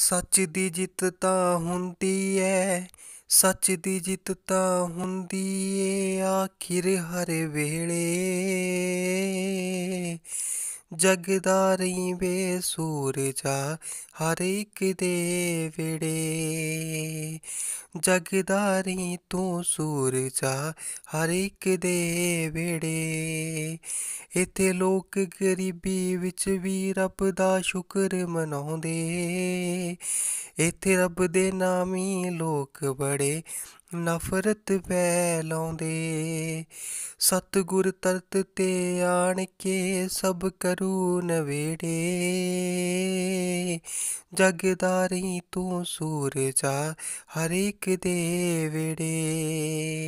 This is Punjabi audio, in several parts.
ਸੱਚ ਦੀ ਜਿੱਤ ਤਾਂ ਹੁੰਦੀ ਐ ਸੱਚ ਦੀ ਜਿੱਤ ਤਾਂ ਹੁੰਦੀ ਐ ਆਖਿਰ ਹਰ ਵੇਲੇ ਜਗਦਾਰੀ ਵੇ ਸੂਰਜਾ ਹਰ ਇੱਕ ਦੇ ਵੇੜੇ ਜਗਦਾਰੀ ਤੂੰ ਸੂਰਜਾ ਹਰ ਇੱਕ ਦੇ ਵੇੜੇ ਇੱਥੇ ਲੋਕ ਗਰੀਬੀ ਵਿੱਚ ਵੀ ਰੱਬ ਦਾ ਸ਼ੁਕਰ ਮਨਾਉਂਦੇ ਇੱਥੇ ਰੱਬ ਦੇ ਨਾਮੀ ਲੋਕ ਬੜੇ ਨਫ਼ਰਤ ਫੈਲਾਉਂਦੇ ਸਤਗੁਰ ਤਰਤ ਤੇ ਆਣ ਕੇ ਸਭ ਕਰੂ ਨਵੇੜੇ ਜਗਦਾਰੀ ਤੂੰ ਸੂਰਜਾ ਹਰ ਇੱਕ ਦੇ ਵੇੜੇ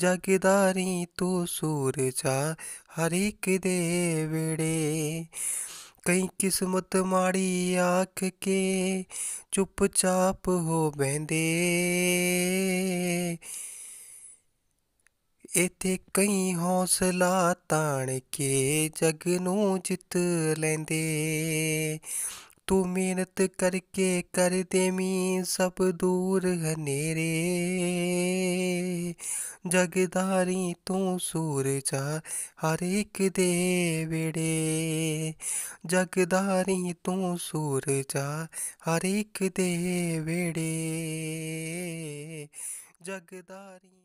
ਜਗਦਾਰੀ ਤੂੰ ਸੂਰਜਾ ਹਰ ਇੱਕ ਦੇ ਵੇੜੇ ਕਈ ਕਿਸਮਤ ਮਾੜੀ ਆਖ ਕੇ ਚੁੱਪਚਾਪ ਹੋ ਬੈਂਦੇ ਇਥੇ ਕਈ ਹੌਸਲਾ ਤਾਣ ਕੇ ਜਗ ਨੂੰ ਜਿੱਤ ਲੈਂਦੇ ਤੂੰ ਮਿਹਨਤ ਕਰਕੇ ਕਰਦੇ ਮੀ ਸਭ ਦੂਰ ਹਨੇਰੇ ਜਗਦਾਰੀ ਤੂੰ ਸੂਰਜਾ ਹਰ ਇੱਕ ਦੇ ਵੇੜੇ ਜਗਦਾਰੀ ਤੂੰ ਸੂਰਜਾ ਹਰ ਇੱਕ ਦੇ ਵੇੜੇ ਜਗਦਾਰੀ